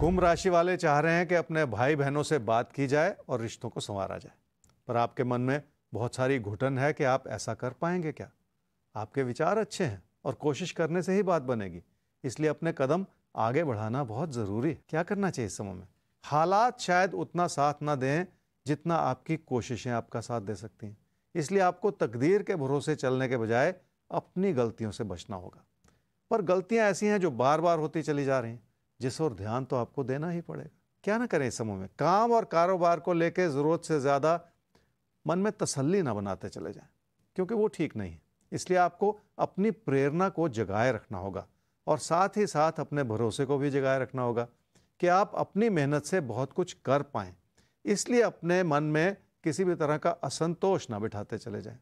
कुंभ राशि वाले चाह रहे हैं कि अपने भाई बहनों से बात की जाए और रिश्तों को संवारा जाए पर आपके मन में बहुत सारी घुटन है कि आप ऐसा कर पाएंगे क्या आपके विचार अच्छे हैं और कोशिश करने से ही बात बनेगी इसलिए अपने कदम आगे बढ़ाना बहुत ज़रूरी है क्या करना चाहिए इस समय में हालात शायद उतना साथ ना दें जितना आपकी कोशिशें आपका साथ दे सकती हैं इसलिए आपको तकदीर के भरोसे चलने के बजाय अपनी गलतियों से बचना होगा पर गलतियां ऐसी हैं जो बार बार होती चली जा रही हैं जिस और ध्यान तो आपको देना ही पड़ेगा क्या ना करें इस समय में काम और कारोबार को लेकर ज़रूरत से ज़्यादा मन में तसल्ली ना बनाते चले जाएं क्योंकि वो ठीक नहीं है इसलिए आपको अपनी प्रेरणा को जगाए रखना होगा और साथ ही साथ अपने भरोसे को भी जगाए रखना होगा कि आप अपनी मेहनत से बहुत कुछ कर पाए इसलिए अपने मन में किसी भी तरह का असंतोष ना बिठाते चले जाएं।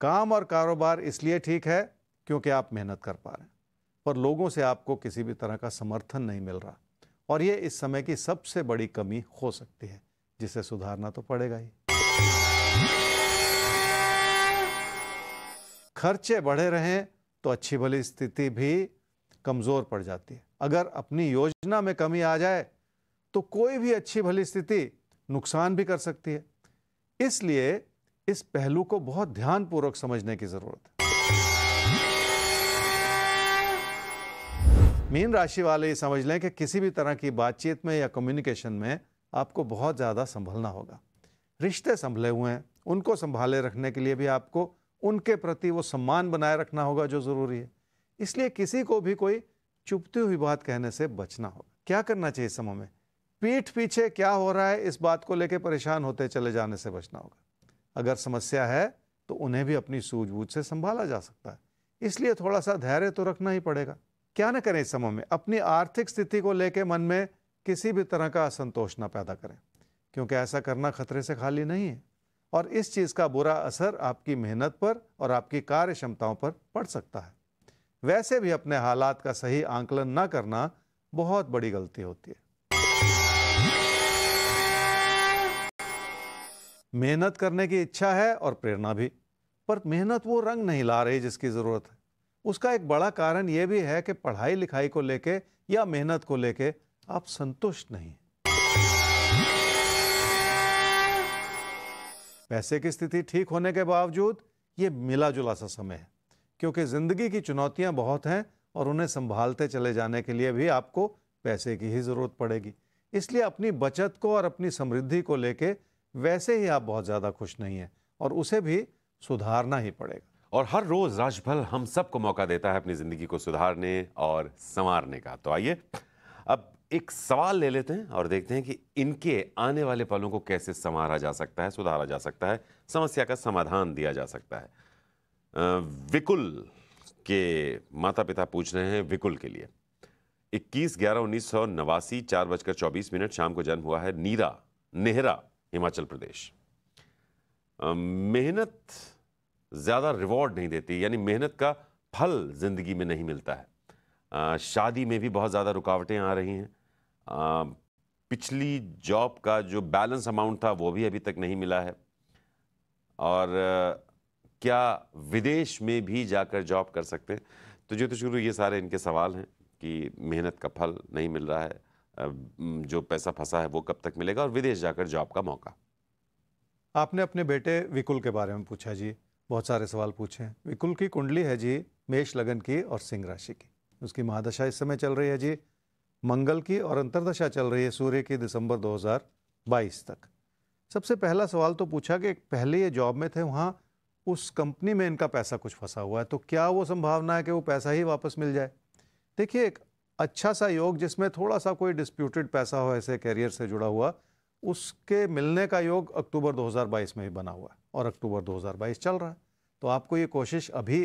काम और कारोबार इसलिए ठीक है क्योंकि आप मेहनत कर पा रहे हैं पर लोगों से आपको किसी भी तरह का समर्थन नहीं मिल रहा और ये इस समय की सबसे बड़ी कमी हो सकती है जिसे सुधारना तो पड़ेगा ही खर्चे बढ़े रहें तो अच्छी भली स्थिति भी कमज़ोर पड़ जाती है अगर अपनी योजना में कमी आ जाए तो कोई भी अच्छी भली स्थिति नुकसान भी कर सकती है इसलिए इस पहलू को बहुत ध्यानपूर्वक समझने की ज़रूरत है मीन राशि वाले ये समझ लें कि किसी भी तरह की बातचीत में या कम्युनिकेशन में आपको बहुत ज़्यादा संभलना होगा रिश्ते संभले हुए हैं उनको संभाले रखने के लिए भी आपको उनके प्रति वो सम्मान बनाए रखना होगा जो ज़रूरी है इसलिए किसी को भी कोई चुपती हुई बात कहने से बचना होगा क्या करना चाहिए इस समय में पीठ पीछे क्या हो रहा है इस बात को लेकर परेशान होते चले जाने से बचना होगा अगर समस्या है तो उन्हें भी अपनी सूझबूझ से संभाला जा सकता है इसलिए थोड़ा सा धैर्य तो रखना ही पड़ेगा क्या ना करें इस समय में अपनी आर्थिक स्थिति को लेकर मन में किसी भी तरह का असंतोष ना पैदा करें क्योंकि ऐसा करना खतरे से खाली नहीं है और इस चीज़ का बुरा असर आपकी मेहनत पर और आपकी कार्य क्षमताओं पर पड़ सकता है वैसे भी अपने हालात का सही आंकलन ना करना बहुत बड़ी गलती होती है मेहनत करने की इच्छा है और प्रेरणा भी पर मेहनत वो रंग नहीं ला रही जिसकी ज़रूरत है उसका एक बड़ा कारण ये भी है कि पढ़ाई लिखाई को लेके या मेहनत को लेके आप संतुष्ट नहीं पैसे की स्थिति ठीक होने के बावजूद ये मिला जुला सा समय है क्योंकि ज़िंदगी की चुनौतियां बहुत हैं और उन्हें संभालते चले जाने के लिए भी आपको पैसे की ही ज़रूरत पड़ेगी इसलिए अपनी बचत को और अपनी समृद्धि को लेके वैसे ही आप बहुत ज़्यादा खुश नहीं हैं और उसे भी सुधारना ही पड़ेगा और हर रोज राजभल हम सबको मौका देता है अपनी जिंदगी को सुधारने और संवारने का तो आइए अब एक सवाल ले लेते हैं और देखते हैं कि इनके आने वाले पलों को कैसे संवारा जा सकता है सुधारा जा सकता है समस्या का समाधान दिया जा सकता है विकुल के माता पिता पूछ रहे हैं विकुल के लिए 21 ग्यारह उन्नीस सौ नवासी चार बजकर चौबीस मिनट शाम को जन्म हुआ है नीरा नेहरा हिमाचल प्रदेश मेहनत ज़्यादा रिवॉर्ड नहीं देती यानी मेहनत का फल ज़िंदगी में नहीं मिलता है आ, शादी में भी बहुत ज़्यादा रुकावटें आ रही हैं पिछली जॉब का जो बैलेंस अमाउंट था वो भी अभी तक नहीं मिला है और आ, क्या विदेश में भी जाकर जॉब कर सकते हैं तो जो तो शुरू ये सारे इनके सवाल हैं कि मेहनत का फल नहीं मिल रहा है जो पैसा फंसा है वो कब तक मिलेगा और विदेश जाकर जॉब का मौका आपने अपने बेटे विकुल के बारे में पूछा जी बहुत सारे सवाल पूछे हैं विकुल की कुंडली है जी मेष लगन की और सिंह राशि की उसकी महादशा इस समय चल रही है जी मंगल की और अंतरदशा चल रही है सूर्य की दिसंबर 2022 तक सबसे पहला सवाल तो पूछा कि पहले ये जॉब में थे वहाँ उस कंपनी में इनका पैसा कुछ फंसा हुआ है तो क्या वो संभावना है कि वो पैसा ही वापस मिल जाए देखिए एक अच्छा सा योग जिसमें थोड़ा सा कोई डिस्प्यूटेड पैसा हो ऐसे कैरियर से जुड़ा हुआ उसके मिलने का योग अक्टूबर 2022 में ही बना हुआ है और अक्टूबर 2022 चल रहा है तो आपको ये कोशिश अभी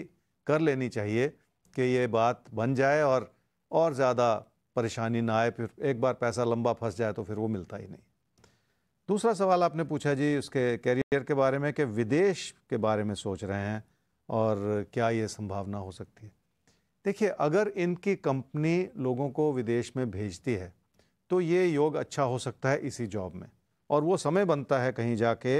कर लेनी चाहिए कि ये बात बन जाए और और ज़्यादा परेशानी ना आए फिर एक बार पैसा लंबा फंस जाए तो फिर वो मिलता ही नहीं दूसरा सवाल आपने पूछा जी उसके कैरियर के बारे में कि विदेश के बारे में सोच रहे हैं और क्या ये संभावना हो सकती है देखिए अगर इनकी कंपनी लोगों को विदेश में भेजती है तो ये योग अच्छा हो सकता है इसी जॉब में और वो समय बनता है कहीं जाके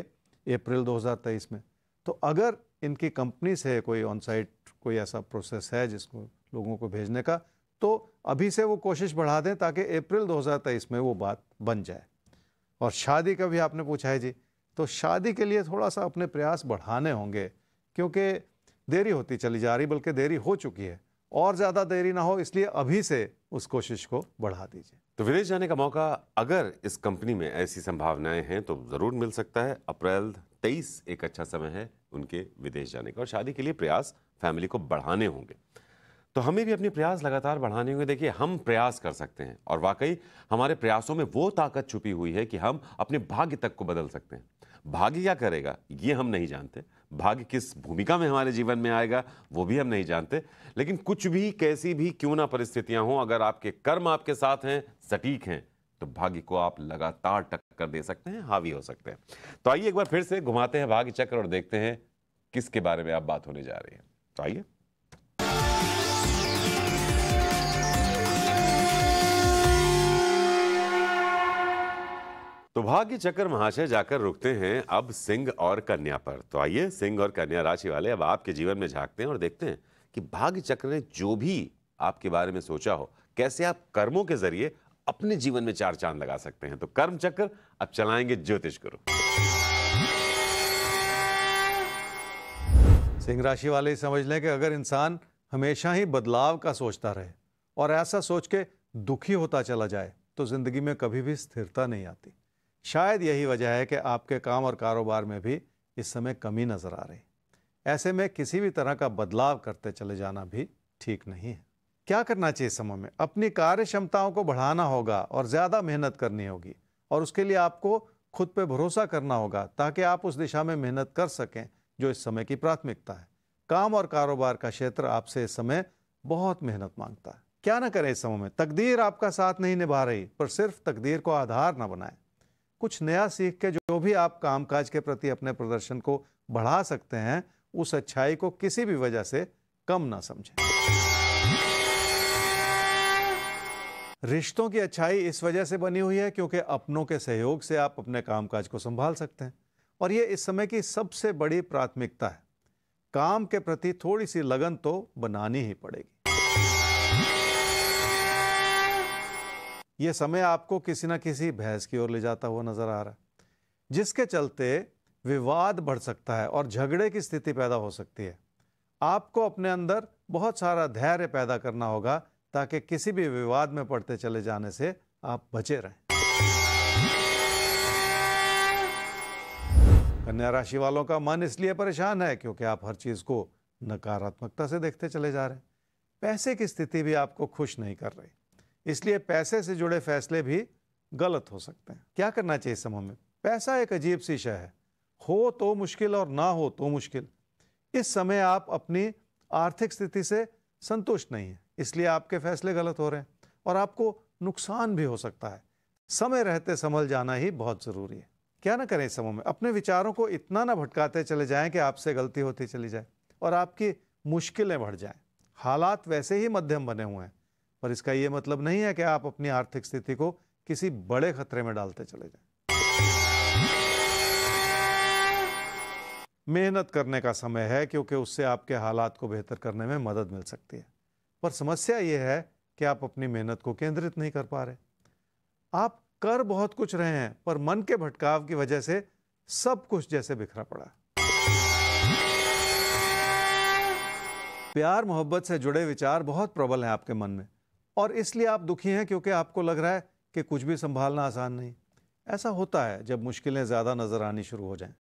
अप्रैल 2023 में तो अगर इनकी कंपनी से कोई ऑन साइट कोई ऐसा प्रोसेस है जिसको लोगों को भेजने का तो अभी से वो कोशिश बढ़ा दें ताकि अप्रैल 2023 में वो बात बन जाए और शादी का भी आपने पूछा है जी तो शादी के लिए थोड़ा सा अपने प्रयास बढ़ाने होंगे क्योंकि देरी होती चली जा रही बल्कि देरी हो चुकी है और ज़्यादा देरी ना हो इसलिए अभी से उस कोशिश को बढ़ा दीजिए तो विदेश जाने का मौका अगर इस कंपनी में ऐसी संभावनाएं हैं तो ज़रूर मिल सकता है अप्रैल तेईस एक अच्छा समय है उनके विदेश जाने का और शादी के लिए प्रयास फैमिली को बढ़ाने होंगे तो हमें भी अपने प्रयास लगातार बढ़ाने होंगे देखिए हम प्रयास कर सकते हैं और वाकई हमारे प्रयासों में वो ताकत छुपी हुई है कि हम अपने भाग्य तक को बदल सकते हैं भाग्य क्या करेगा ये हम नहीं जानते भाग्य किस भूमिका में हमारे जीवन में आएगा वो भी हम नहीं जानते लेकिन कुछ भी कैसी भी क्यों ना परिस्थितियां हों अगर आपके कर्म आपके साथ हैं सटीक हैं तो भाग्य को आप लगातार टक्कर दे सकते हैं हावी हो सकते हैं तो आइए एक बार फिर से घुमाते हैं भाग्य चक्र और देखते हैं किसके बारे में आप बात होने जा रही है तो आइए तो भाग्य चक्र महाशय जाकर रुकते हैं अब सिंह और कन्या पर तो आइए सिंह और कन्या राशि वाले अब आपके जीवन में झांकते हैं और देखते हैं कि भाग्य चक्र ने जो भी आपके बारे में सोचा हो कैसे आप कर्मों के जरिए अपने जीवन में चार चांद लगा सकते हैं तो कर्म चक्र अब चलाएंगे ज्योतिष गुरु सिंह राशि वाले समझ लें कि अगर इंसान हमेशा ही बदलाव का सोचता रहे और ऐसा सोच के दुखी होता चला जाए तो ज़िंदगी में कभी भी स्थिरता नहीं आती शायद यही वजह है कि आपके काम और कारोबार में भी इस समय कमी नज़र आ रही ऐसे में किसी भी तरह का बदलाव करते चले जाना भी ठीक नहीं है क्या करना चाहिए समय में अपनी कार्य क्षमताओं को बढ़ाना होगा और ज़्यादा मेहनत करनी होगी और उसके लिए आपको खुद पे भरोसा करना होगा ताकि आप उस दिशा में मेहनत कर सकें जो इस समय की प्राथमिकता है काम और कारोबार का क्षेत्र आपसे इस समय बहुत मेहनत मांगता है क्या ना करें इस समय में तकदीर आपका साथ नहीं निभा रही पर सिर्फ तकदीर को आधार ना बनाए कुछ नया सीख के जो भी आप कामकाज के प्रति अपने प्रदर्शन को बढ़ा सकते हैं उस अच्छाई को किसी भी वजह से कम ना समझें रिश्तों की अच्छाई इस वजह से बनी हुई है क्योंकि अपनों के सहयोग से आप अपने कामकाज को संभाल सकते हैं और ये इस समय की सबसे बड़ी प्राथमिकता है काम के प्रति थोड़ी सी लगन तो बनानी ही पड़ेगी ये समय आपको किसी ना किसी बहस की ओर ले जाता हुआ नजर आ रहा है जिसके चलते विवाद बढ़ सकता है और झगड़े की स्थिति पैदा हो सकती है आपको अपने अंदर बहुत सारा धैर्य पैदा करना होगा ताकि किसी भी विवाद में पड़ते चले जाने से आप बचे रहें कन्या राशि वालों का मन इसलिए परेशान है क्योंकि आप हर चीज़ को नकारात्मकता से देखते चले जा रहे हैं पैसे की स्थिति भी आपको खुश नहीं कर रही इसलिए पैसे से जुड़े फैसले भी गलत हो सकते हैं क्या करना चाहिए इस समय में पैसा एक अजीब सी शय है हो तो मुश्किल और ना हो तो मुश्किल इस समय आप अपनी आर्थिक स्थिति से संतुष्ट नहीं हैं इसलिए आपके फैसले गलत हो रहे हैं और आपको नुकसान भी हो सकता है समय रहते संभल जाना ही बहुत ज़रूरी है क्या ना करें इस समय में अपने विचारों को इतना ना भटकाते चले जाएं कि आपसे गलती होती चली जाए और आपकी मुश्किलें बढ़ जाएं हालात वैसे ही मध्यम बने हुए हैं पर इसका ये मतलब नहीं है कि आप अपनी आर्थिक स्थिति को किसी बड़े खतरे में डालते चले जाएं मेहनत करने का समय है क्योंकि उससे आपके हालात को बेहतर करने में मदद मिल सकती है पर समस्या ये है कि आप अपनी मेहनत को केंद्रित नहीं कर पा रहे आप कर बहुत कुछ रहे हैं पर मन के भटकाव की वजह से सब कुछ जैसे बिखरा पड़ा है प्यार मोहब्बत से जुड़े विचार बहुत प्रबल हैं आपके मन में और इसलिए आप दुखी हैं क्योंकि आपको लग रहा है कि कुछ भी संभालना आसान नहीं ऐसा होता है जब मुश्किलें ज़्यादा नज़र आनी शुरू हो जाएं